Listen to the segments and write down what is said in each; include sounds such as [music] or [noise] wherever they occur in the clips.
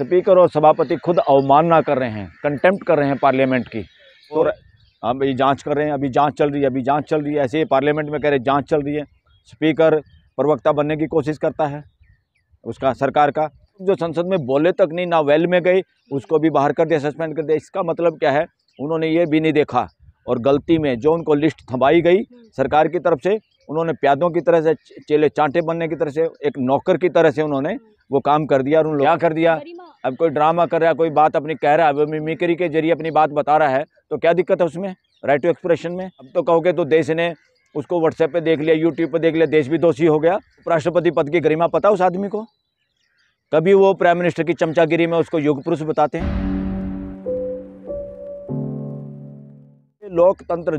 Speaker और सभापति खुद अवमानना कर रहे हैं कंटेम्प्ट कर रहे हैं पार्लियामेंट की तो हम ये जाँच कर रहे हैं अभी जाँच चल रही है अभी जाँच चल रही है ऐसे ही पार्लियामेंट में कह रहे जाँच चल रही है स्पीकर प्रवक्ता बनने की कोशिश करता है उसका सरकार का जो संसद में बोले तक नहीं ना वेल में गए उसको भी बाहर कर दिया सस्पेंड कर दिया इसका मतलब क्या है उन्होंने ये भी नहीं देखा और गलती में जो उनको लिस्ट थमाई गई सरकार की तरफ से उन्होंने प्यादों की तरह से चेले चांटे बनने की तरह से एक नौकर की तरह से उन्होंने वो काम कर दिया और उन क्या कर दिया अब कोई ड्रामा कर रहा है कोई बात अपनी कह रहा है वो मिमिक्री के जरिए अपनी बात बता रहा है तो क्या दिक्कत है उसमें राइट टू एक्सप्रेशन में अब तो कहोगे तो देश ने उसको व्हाट्सएप पे देख लिया यूट्यूब पे देख लिया देश भी दोषी हो गया राष्ट्रपति पद की गरिमा पता उस आदमी को कभी वो प्राइम मिनिस्टर की चमचागिरी में उसको युग पुरुष बताते हैं लोकतंत्र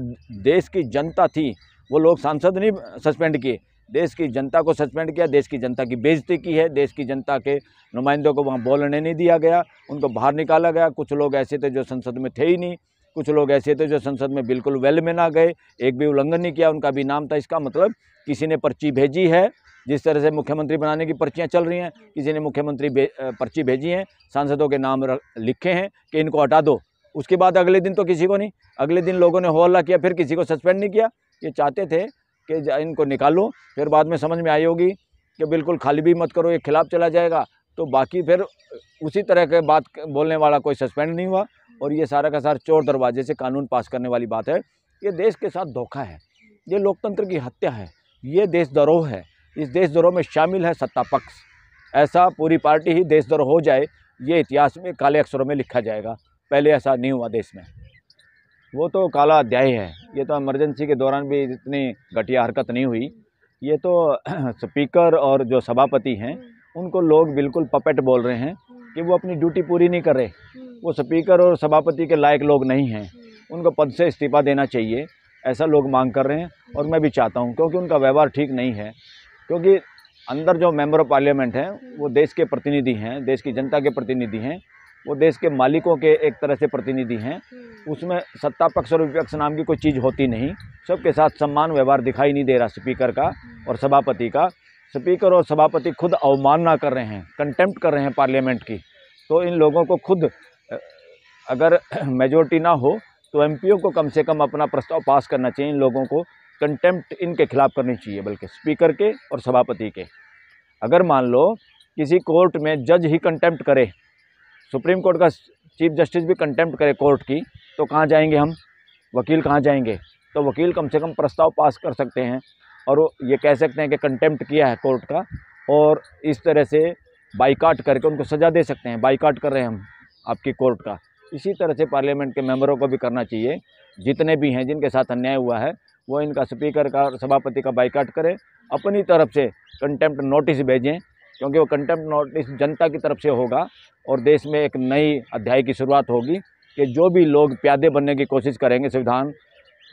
देश की जनता थी वो लोग सांसद नहीं सस्पेंड किए देश की जनता को सस्पेंड किया देश की जनता की बेजती की है देश की जनता के नुमाइंदों को वहाँ बोलने नहीं दिया गया उनको बाहर निकाला गया कुछ लोग ऐसे थे जो संसद में थे ही नहीं कुछ लोग ऐसे थे जो संसद में बिल्कुल वेल में ना गए एक भी उल्लंघन नहीं किया उनका भी नाम था इसका मतलब किसी ने पर्ची भेजी है जिस तरह से मुख्यमंत्री बनाने की पर्चियाँ चल रही हैं किसी ने मुख्यमंत्री भे, पर्ची भेजी हैं सांसदों के नाम लिखे हैं कि इनको हटा दो उसके बाद अगले दिन तो किसी को नहीं अगले दिन लोगों ने हो हल्ला किया फिर किसी को सस्पेंड नहीं किया ये चाहते थे कि इनको निकालो फिर बाद में समझ में आई होगी कि बिल्कुल खाली भी मत करो ये खिलाफ चला जाएगा तो बाकी फिर उसी तरह के बात बोलने वाला कोई सस्पेंड नहीं हुआ और ये सारा का सारा चोर दरवाजे से कानून पास करने वाली बात है ये देश के साथ धोखा है ये लोकतंत्र की हत्या है ये देशद्रोह है इस देशद्रोह में शामिल है सत्ता पक्ष ऐसा पूरी पार्टी ही देशद्रोह हो जाए ये इतिहास में काले अक्षरों में लिखा जाएगा पहले ऐसा नहीं हुआ देश में वो तो काला अध्याय है ये तो इमरजेंसी के दौरान भी इतनी घटिया हरकत नहीं हुई ये तो स्पीकर [clears throat] और जो सभापति हैं उनको लोग बिल्कुल पपेट बोल रहे हैं कि वो अपनी ड्यूटी पूरी नहीं कर रहे वो स्पीकर और सभापति के लायक लोग नहीं हैं उनको पद से इस्तीफ़ा देना चाहिए ऐसा लोग मांग कर रहे हैं और मैं भी चाहता हूँ क्योंकि उनका व्यवहार ठीक नहीं है क्योंकि अंदर जो मेम्बर ऑफ पार्लियामेंट हैं वो देश के प्रतिनिधि हैं देश की जनता के प्रतिनिधि हैं वो देश के मालिकों के एक तरह से प्रतिनिधि हैं हम्म। उसमें सत्ता पक्ष और विपक्ष नाम की कोई चीज़ होती नहीं सबके साथ सम्मान व्यवहार दिखाई नहीं दे रहा स्पीकर का हम्म। और सभापति का स्पीकर और सभापति खुद अवमानना कर रहे हैं कंटेम्प्ट कर रहे हैं पार्लियामेंट की तो इन लोगों को खुद अगर [clears throat] मेजोरिटी ना हो तो एम को कम से कम अपना प्रस्ताव पास करना चाहिए इन लोगों को कंटेम्प्ट इनके खिलाफ करनी चाहिए बल्कि स्पीकर के और सभापति के अगर मान लो किसी कोर्ट में जज ही कंटेम्प्ट करे सुप्रीम कोर्ट का चीफ जस्टिस भी कंटेम्प्ट करे कोर्ट की तो कहाँ जाएंगे हम वकील कहाँ जाएंगे तो वकील कम से कम प्रस्ताव पास कर सकते हैं और ये कह सकते हैं कि कंटेम्प्ट किया है कोर्ट का और इस तरह से बाईकाट करके उनको सज़ा दे सकते हैं बाईकाट कर रहे हैं हम आपकी कोर्ट का इसी तरह से पार्लियामेंट के मेंबरों को भी करना चाहिए जितने भी हैं जिनके साथ अन्याय हुआ है वो इनका स्पीकर का सभापति का बाईकाट करें अपनी तरफ से कंटेम्प्ट नोटिस भेजें क्योंकि वो कंटेम्प्ट नोटिस जनता की तरफ से होगा और देश में एक नई अध्याय की शुरुआत होगी कि जो भी लोग प्यादे बनने की कोशिश करेंगे संविधान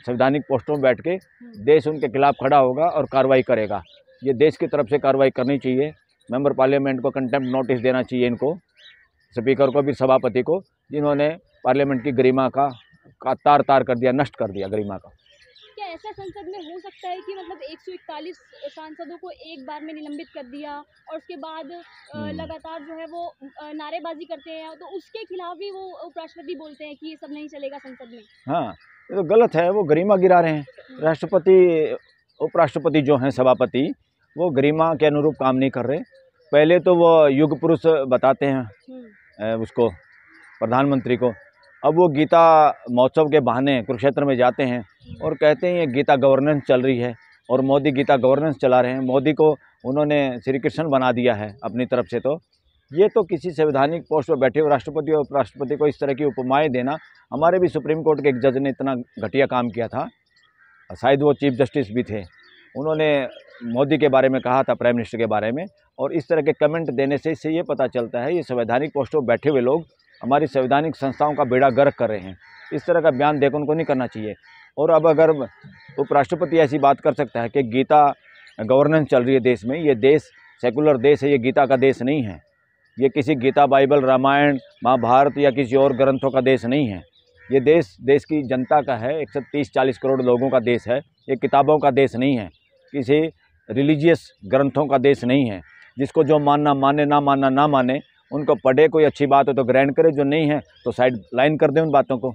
संवैधानिक पोस्टों में बैठ के हम्म। देश उनके खिलाफ खड़ा होगा और कार्रवाई करेगा ये देश की तरफ से कार्रवाई करनी चाहिए मेंबर पार्लियामेंट को कंटेम्प्ट नोटिस देना चाहिए इनको स्पीकर को भी सभापति को जिन्होंने पार्लियामेंट की गरिमा का, का तार तार कर दिया नष्ट कर दिया गरिमा का क्या ऐसा संसद में हो सकता है कि मतलब 141 सांसदों को एक बार में निलंबित कर दिया और उसके बाद हम्म। लगातार जो है वो नारेबाजी करते हैं तो उसके खिलाफ भी वो उपराष्ट्रपति बोलते हैं कि ये सब नहीं चलेगा संसद में हाँ ये तो गलत है वो गरिमा गिरा रहे हैं राष्ट्रपति उपराष्ट्रपति जो हैं सभापति वो गरिमा के अनुरूप काम नहीं कर रहे पहले तो वो युग पुरुष बताते हैं हम्म। उसको प्रधानमंत्री को अब वो गीता महोत्सव के बहाने कुरुक्षेत्र में जाते हैं और कहते हैं ये गीता गवर्नेंस चल रही है और मोदी गीता गवर्नेंस चला रहे हैं मोदी को उन्होंने श्री कृष्ण बना दिया है अपनी तरफ से तो ये तो किसी संवैधानिक पोस्ट पर बैठे हुए राष्ट्रपति और उपराष्ट्रपति को इस तरह की उपमाएँ देना हमारे भी सुप्रीम कोर्ट के एक जज ने इतना घटिया काम किया था शायद वो चीफ जस्टिस भी थे उन्होंने मोदी के बारे में कहा था प्राइम मिनिस्टर के बारे में और इस तरह के कमेंट देने से इससे ये पता चलता है ये संवैधानिक पोस्ट पर बैठे हुए लोग हमारी संवैधानिक संस्थाओं का बेड़ा गर्क कर रहे हैं इस तरह का बयान देकर उनको नहीं करना चाहिए और अब अगर उपराष्ट्रपति ऐसी बात कर सकता है कि गीता गवर्नेंस चल रही है देश में ये देश सेकुलर देश है ये गीता का देश नहीं है ये किसी गीता बाइबल रामायण महाभारत या किसी और ग्रंथों का देश नहीं है ये देश देश की जनता का है एक सौ तीस चालीस करोड़ लोगों का देश है ये किताबों का देश नहीं है किसी रिलीजियस ग्रंथों का देश नहीं है जिसको जो मानना माने ना मानना ना माने उनको पढ़े कोई अच्छी बात हो तो ग्रहण करे जो नहीं है तो साइड लाइन कर दें उन बातों को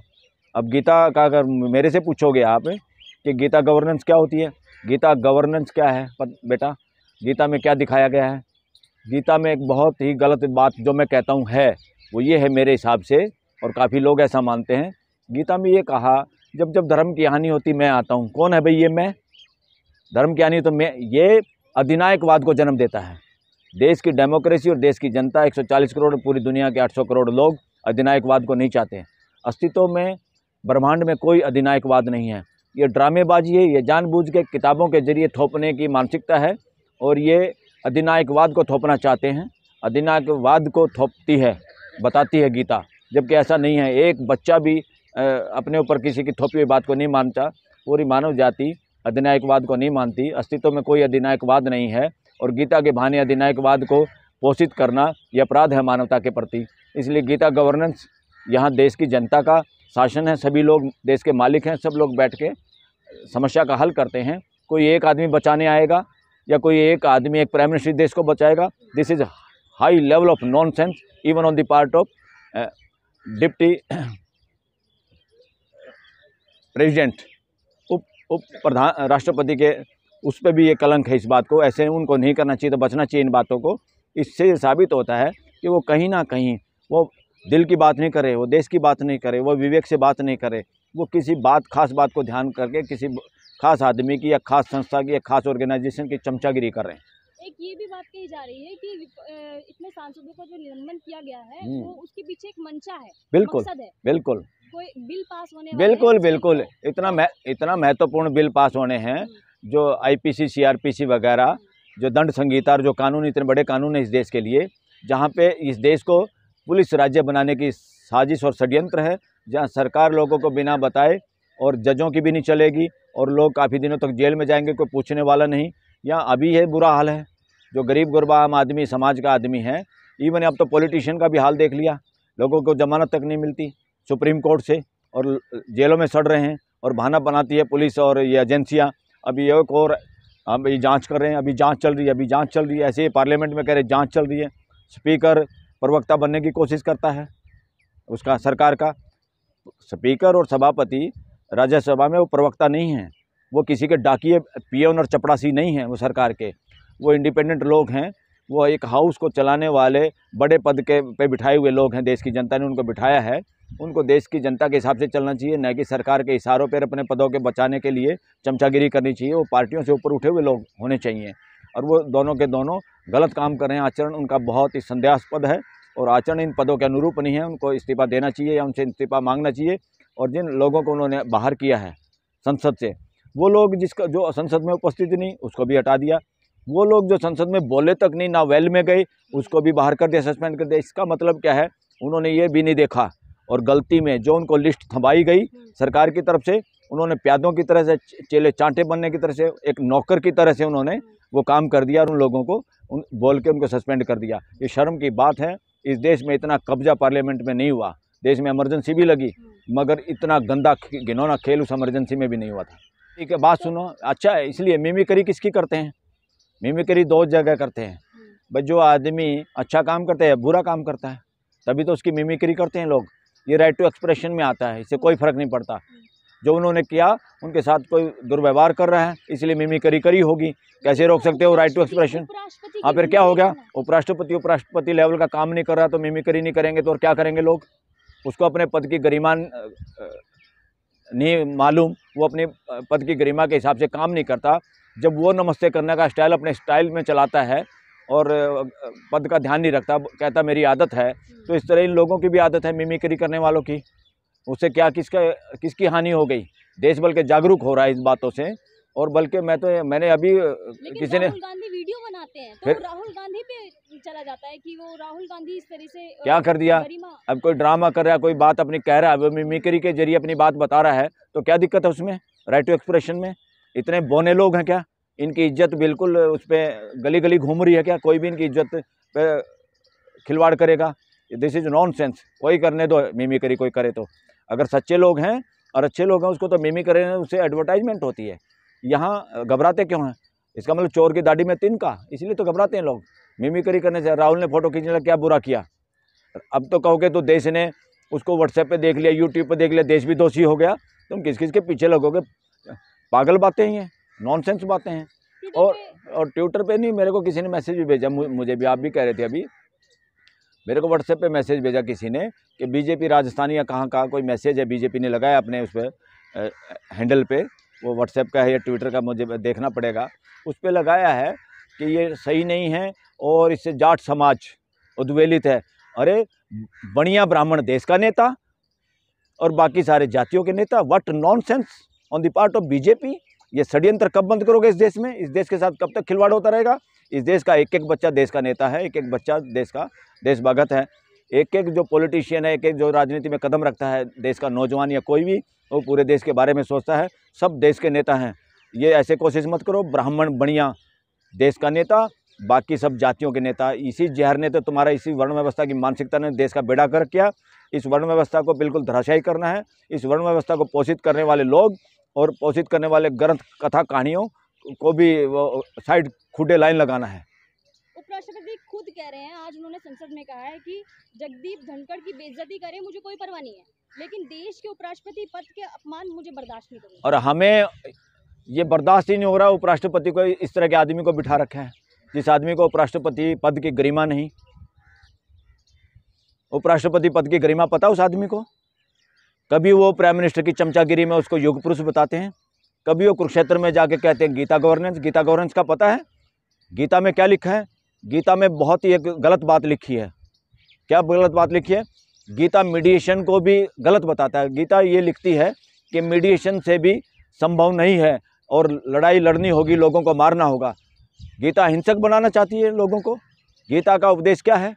अब गीता का अगर मेरे से पूछोगे आप कि गीता गवर्नेंस क्या होती है गीता गवर्नेंस क्या है पर बेटा गीता में क्या दिखाया गया है गीता में एक बहुत ही गलत बात जो मैं कहता हूँ है वो ये है मेरे हिसाब से और काफ़ी लोग ऐसा मानते हैं गीता में ये कहा जब जब धर्म की हानि होती मैं आता हूँ कौन है भाई ये मैं धर्म की हानि तो मैं ये अधिनायकवाद को जन्म देता है देश की डेमोक्रेसी और देश की जनता 140 करोड़ पूरी दुनिया के 800 करोड़ लोग अधिनायकवाद को नहीं चाहते हैं अस्तित्व में ब्रह्मांड में कोई अधिनायकवाद नहीं है ये ड्रामेबाजी है ये जानबूझ के किताबों के जरिए थोपने की मानसिकता है और ये अधिनायकवाद को थोपना चाहते हैं अधिनायकवाद को थोपती है बताती है गीता जबकि ऐसा नहीं है एक बच्चा भी अपने ऊपर किसी की थोपी हुई बात को नहीं मानता पूरी मानव जाति अधिनायकवाद को नहीं मानती अस्तित्व में कोई अधिनायकवाद नहीं है और गीता के भाने अधिनायकवाद को पोषित करना यह अपराध है मानवता के प्रति इसलिए गीता गवर्नेंस यहाँ देश की जनता का शासन है सभी लोग देश के मालिक हैं सब लोग बैठ के समस्या का हल करते हैं कोई एक आदमी बचाने आएगा या कोई एक आदमी एक प्राइम मिनिस्टर देश को बचाएगा this is high level of non sense even on the part of deputy president उप उप प्रधान राष्ट्रपति के उस पर भी ये कलंक है इस बात को ऐसे उनको नहीं करना चाहिए तो बचना चाहिए इन बातों को इससे ये साबित होता है कि वो कहीं ना कहीं वो दिल की बात नहीं करे वो देश की बात नहीं करे वो विवेक से बात नहीं करे वो किसी बात खास बात को ध्यान करके किसी खास आदमी की या खास संस्था की या खास ऑर्गेनाइजेशन की चमचागिरी कर रहे हैं एक ये भी बात कही जा रही है कि इतने सांसदों का जो निलंबन किया गया है हम्म। वो उसके पीछे एक मंशा है बिल्कुल है। बिल्कुल कोई बिल पास होने बिल्कुल बिल्कुल इतना इतना महत्वपूर्ण बिल पास होने हैं हम्म। जो आईपीसी सीआरपीसी वगैरह जो दंड संहिता और जो कानून इतने बड़े कानून हैं इस देश के लिए जहाँ पे इस देश को पुलिस राज्य बनाने की साजिश और षड्यंत्र है जहाँ सरकार लोगों को बिना बताए और जजों की भी नहीं चलेगी और लोग काफ़ी दिनों तक जेल में जाएंगे कोई पूछने वाला नहीं यहाँ अभी यह बुरा हाल है जो गरीब गुरबा आम आदमी समाज का आदमी है इवन अब तो पॉलिटिशियन का भी हाल देख लिया लोगों को जमानत तक नहीं मिलती सुप्रीम कोर्ट से और जेलों में सड़ रहे हैं और बहाना बनाती है पुलिस और ये एजेंसियाँ अभी एक और हम ये जांच कर रहे हैं अभी जांच चल रही है अभी जांच चल रही है ऐसे ही पार्लियामेंट में कह रहे जांच चल रही है स्पीकर प्रवक्ता बनने की कोशिश करता है उसका सरकार का स्पीकर और सभापति राज्यसभा में वो प्रवक्ता नहीं है वो किसी के डाकिए पियन और चपड़ासी नहीं हैं वो सरकार के वो इंडिपेंडेंट लोग हैं वो एक हाउस को चलाने वाले बड़े पद के पे बिठाए हुए लोग हैं देश की जनता ने उनको बिठाया है उनको देश की जनता के हिसाब से चलना चाहिए न कि सरकार के इशारों पर अपने पदों के बचाने के लिए चमचागिरी करनी चाहिए वो पार्टियों से ऊपर उठे हुए लोग होने चाहिए और वो दोनों के दोनों गलत काम कर रहे हैं आचरण उनका बहुत ही संदेहास्पद है और आचरण इन पदों के अनुरूप नहीं है उनको इस्तीफा देना चाहिए या उनसे इस्तीफा मांगना चाहिए और जिन लोगों को उन्होंने बाहर किया है संसद से वो लोग जिसका जो संसद में उपस्थित नहीं उसको भी हटा दिया वो लोग जो संसद में बोले तक नहीं ना वेल में गए उसको भी बाहर कर दिया सस्पेंड कर दिया इसका मतलब क्या है उन्होंने ये भी नहीं देखा और गलती में जो उनको लिस्ट थमाई गई सरकार की तरफ से उन्होंने प्यादों की तरह से चेले चांटे बनने की तरह से एक नौकर की तरह से उन्होंने वो काम कर दिया और उन लोगों को उन बोल के उनको सस्पेंड कर दिया ये शर्म की बात है इस देश में इतना कब्जा पार्लियामेंट में नहीं हुआ देश में इमरजेंसी भी लगी मगर इतना गंदा घिनौना खेल उस इमरजेंसी में भी नहीं हुआ था ठीक है बात सुनो अच्छा है इसलिए मिमिक्री किसकी करते हैं मिमिक्री दो जगह करते हैं हम्म। बस जो आदमी अच्छा काम करता है बुरा काम करता है तभी तो उसकी मिमिक्री करते हैं लोग ये राइट टू एक्सप्रेशन में आता है इससे कोई हम्म। फ़र्क नहीं पड़ता हम्म। जो उन्होंने किया उनके साथ कोई दुर्व्यवहार कर रहा है इसलिए मिमिकरी करी होगी कैसे रोक सकते हो राइट टू एक्सप्रेशन हाँ फिर क्या हो गया उपराष्ट्रपति उपराष्ट्रपति लेवल का काम नहीं कर रहा तो मिमिकरी नहीं करेंगे तो और क्या करेंगे लोग उसको अपने पद की गरिमान नहीं मालूम वो अपने पद की गरिमा के हिसाब से काम नहीं करता जब वो नमस्ते करने का स्टाइल अपने स्टाइल में चलाता है और पद का ध्यान नहीं रखता कहता मेरी आदत है तो इस तरह इन लोगों की भी आदत है मिमिक्री करने वालों की उससे क्या किसका किसकी हानि हो गई देश बल्कि जागरूक हो रहा है इस बातों से और बल्कि मैं तो मैंने अभी किसी ने वीडियो बनाते हैं तो फिर राहुल गांधी पे चला जाता है कि वो राहुल गांधी इस तरह से क्या कर दिया अब कोई ड्रामा कर रहा है कोई बात अपनी कह रहा है मिमिक्री के जरिए अपनी बात बता रहा है तो क्या दिक्कत है उसमें राइट टू एक्सप्रेशन में इतने बोने लोग हैं क्या इनकी इज्जत बिल्कुल उस पर गली गली घूम रही है क्या कोई भी इनकी इज्जत पे खिलवाड़ करेगा दिस इज़ नॉन सेंस कोई करने दो करी कोई करे तो अगर सच्चे लोग हैं और अच्छे लोग हैं उसको तो मिमी करें उससे एडवर्टाइजमेंट होती है यहाँ घबराते क्यों हैं इसका मतलब चोर की दाढ़ी में तीन का इसलिए तो घबराते हैं लोग करी करने से राहुल ने फ़ोटो खींचने का क्या बुरा किया अब तो कहोगे तो देश ने उसको व्हाट्सएप पे देख लिया यूट्यूब पे देख लिया देश भी दोषी हो गया तुम किस किस के पीछे लगोगे पागल बातें ही हैं नॉनसेंस बातें हैं और और ट्विटर पे नहीं मेरे को किसी ने मैसेज भी भेजा मुझे भी आप भी कह रहे थे अभी मेरे को व्हाट्सएप पे मैसेज भेजा किसी ने कि बीजेपी राजस्थानी या कहाँ कहाँ कोई मैसेज है बीजेपी ने लगाया अपने उस पर हैंडल पे वो व्हाट्सएप का है या ट्विटर का मुझे देखना पड़ेगा उस पर लगाया है कि ये सही नहीं है और इससे जाट समाज उद्वेलित है अरे बढ़िया ब्राह्मण देश का नेता और बाकी सारे जातियों के नेता what nonsense on the part of BJP ये षड्यंत्र कब बंद करोगे इस देश में इस देश के साथ कब तक खिलवाड़ होता रहेगा इस देश का एक एक बच्चा देश का नेता है एक एक बच्चा देश का देश भगत है एक एक जो पॉलिटिशियन है एक एक जो राजनीति में कदम रखता है देश का नौजवान या कोई भी वो पूरे देश के बारे में सोचता है सब देश के नेता हैं ये ऐसे कोशिश मत करो ब्राह्मण बनिया देश का नेता बाकी सब जातियों के नेता इसी जहर ने तो तुम्हारा इसी वर्ण व्यवस्था की मानसिकता ने देश का बेड़ा कर किया इस वर्ण व्यवस्था को बिल्कुल धराशाई करना है इस वर्ण व्यवस्था को पोषित करने वाले लोग और पोषित करने वाले ग्रंथ कथा कहानियों को भी वो साइड खुटे लाइन लगाना है उपराष्ट्रपति खुद कह रहे हैं आज उन्होंने संसद में कहा है कि जगदीप धनखड़ की बेइज्जती करे मुझे कोई परवाह नहीं है लेकिन देश के उपराष्ट्रपति पद के अपमान मुझे बर्दाश्त नहीं और हमें ये बर्दाश्त ही नहीं हो रहा उपराष्ट्रपति को इस तरह के आदमी को बिठा रखे हैं जिस आदमी को उपराष्ट्रपति पद की गरिमा नहीं उपराष्ट्रपति पद की गरिमा पता उस आदमी को कभी वो प्राइम मिनिस्टर की चमचागिरी में उसको योग पुरुष बताते हैं कभी वो कुरुक्षेत्र में जाके कहते हैं गीता गवर्नेंस गीता गवर्नेंस का पता है गीता में क्या लिखा है गीता में बहुत ही एक गलत बात लिखी है क्या गलत बात लिखी है गीता मीडिएशन को भी गलत बताता है गीता ये लिखती है कि मीडिएशन से भी संभव नहीं है और लड़ाई लड़नी होगी लोगों को मारना होगा गीता हिंसक बनाना चाहती है लोगों को गीता का उपदेश क्या है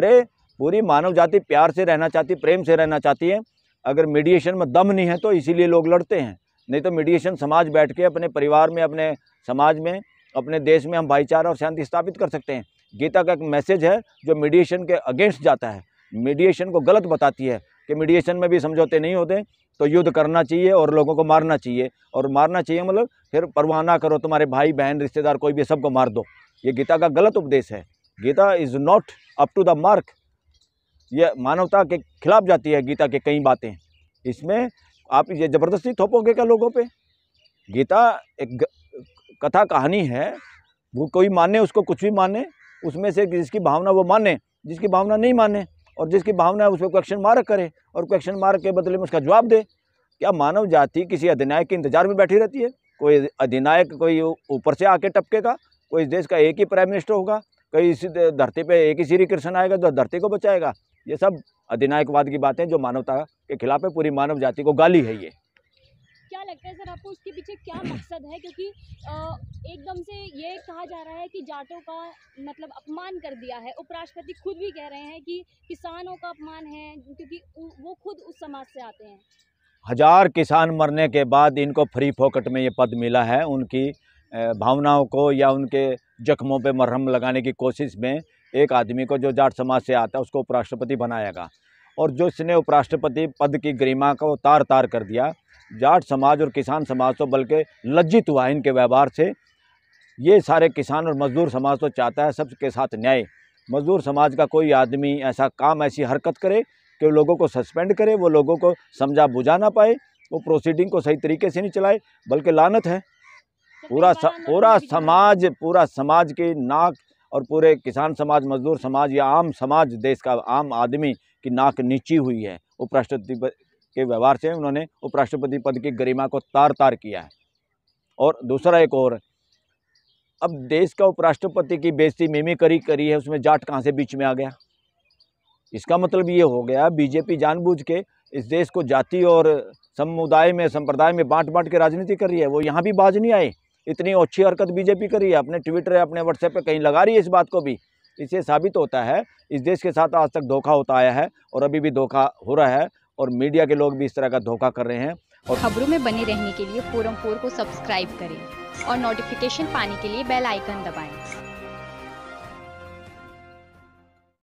अरे पूरी मानव जाति प्यार से रहना चाहती प्रेम से रहना चाहती है अगर मीडिएशन में दम नहीं है तो इसीलिए लोग लड़ते हैं नहीं तो मीडिएशन समाज बैठ के अपने परिवार में अपने समाज में अपने देश में हम भाईचारा और शांति स्थापित कर सकते हैं गीता का एक मैसेज है जो मीडिएशन के अगेंस्ट जाता है मीडिएशन को गलत बताती है कि मीडिएशन में भी समझौते नहीं होते तो युद्ध करना चाहिए और लोगों को मारना चाहिए और मारना चाहिए मतलब फिर परवाह ना करो तुम्हारे भाई बहन रिश्तेदार कोई भी सबको मार दो ये गीता का गलत उपदेश है Gita is not up to the mark ये मानवता के खिलाफ जाती है गीता के कई बातें इसमें आप ये ज़बरदस्ती थोपोगे क्या लोगों पे गीता एक कथा कहानी है वो कोई माने उसको कुछ भी माने उसमें से जिसकी भावना वो माने जिसकी भावना नहीं माने और जिसकी भावना है उस पर क्वेश्चन मार्क करे और क्वेश्चन मार्क के बदले में उसका जवाब दे क्या मानव जाति किसी अधिनायक के इंतजार में बैठी रहती है कोई अधिनायक कोई ऊपर से आके टपकेगा कोई इस देश का एक ही प्राइम मिनिस्टर होगा कोई इस धरती पे एक ही श्री कृष्ण आएगा जो धरती को बचाएगा ये सब अधिनायकवाद की बातें जो मानवता के खिलाफ है पूरी मानव जाति को गाली है ये क्या लगता है सर आपको उसके पीछे क्या मकसद है क्योंकि एकदम से ये कहा जा रहा है कि जाटों का मतलब अपमान कर दिया है उपराष्ट्रपति खुद भी कह रहे हैं कि किसानों का अपमान है क्योंकि वो खुद उस समाज से आते हैं हजार किसान मरने के बाद इनको फ्री फोकट में ये पद मिला है उनकी भावनाओं को या उनके जख्मों पे मरहम लगाने की कोशिश में एक आदमी को जो जाट समाज से आता है उसको उपराष्ट्रपति बनाएगा और जो इसने उपराष्ट्रपति पद की गरिमा को तार तार कर दिया जाट समाज और किसान समाज तो बल्कि लज्जित हुआ इनके व्यवहार से ये सारे किसान और मजदूर समाज तो चाहता है सबके साथ न्याय मजदूर समाज का कोई आदमी ऐसा काम ऐसी हरकत करे कि लोगों को सस्पेंड करे वो लोगों को समझा बुझा ना पाए वो प्रोसीडिंग को सही तरीके से नहीं चलाए बल्कि लानत है पूरा पूरा समाज पूरा समाज की नाक और पूरे किसान समाज मजदूर समाज या आम समाज देश का आम आदमी की नाक नीची हुई है उपराष्ट्रपति के व्यवहार से उन्होंने उपराष्ट्रपति पद की गरिमा को तार तार किया है और दूसरा एक और अब देश का उपराष्ट्रपति की बेजती मिमी करी करी है उसमें जाट कहाँ से बीच में आ गया इसका मतलब ये हो गया बीजेपी जानबूझ के इस देश को जाति और समुदाय में संप्रदाय में बांट बांट के राजनीति कर रही है वो यहाँ भी बाज नहीं आए इतनी अच्छी हरकत बीजेपी करी है अपने ट्विटर है अपने व्हाट्सएप पर कहीं लगा रही है इस बात को भी इससे साबित होता है इस देश के साथ आज तक धोखा होता आया है और अभी भी धोखा हो रहा है और मीडिया के लोग भी इस तरह का धोखा कर रहे हैं और खबरों में बने रहने के लिए फोरम फोर को सब्सक्राइब करें और नोटिफिकेशन पाने के लिए बेल आइकन दबाएं।